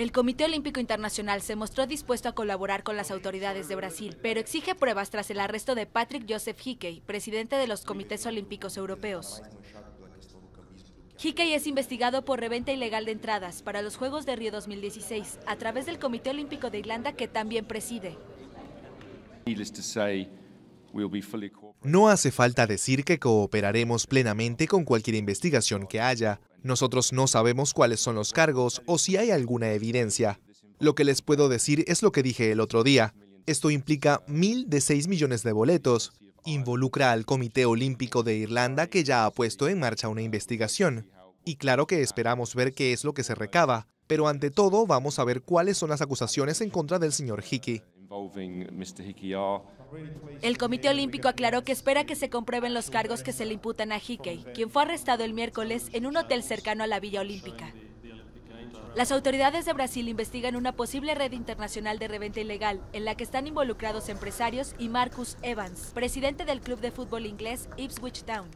El Comité Olímpico Internacional se mostró dispuesto a colaborar con las autoridades de Brasil, pero exige pruebas tras el arresto de Patrick Joseph Hickey, presidente de los Comités Olímpicos Europeos. Hickey es investigado por reventa ilegal de entradas para los Juegos de Río 2016 a través del Comité Olímpico de Irlanda que también preside. No hace falta decir que cooperaremos plenamente con cualquier investigación que haya. Nosotros no sabemos cuáles son los cargos o si hay alguna evidencia. Lo que les puedo decir es lo que dije el otro día. Esto implica mil de seis millones de boletos. Involucra al Comité Olímpico de Irlanda que ya ha puesto en marcha una investigación. Y claro que esperamos ver qué es lo que se recaba, pero ante todo vamos a ver cuáles son las acusaciones en contra del señor Hickey. El Comité Olímpico aclaró que espera que se comprueben los cargos que se le imputan a Hickey, quien fue arrestado el miércoles en un hotel cercano a la Villa Olímpica. Las autoridades de Brasil investigan una posible red internacional de reventa ilegal en la que están involucrados empresarios y Marcus Evans, presidente del club de fútbol inglés Ipswich Town.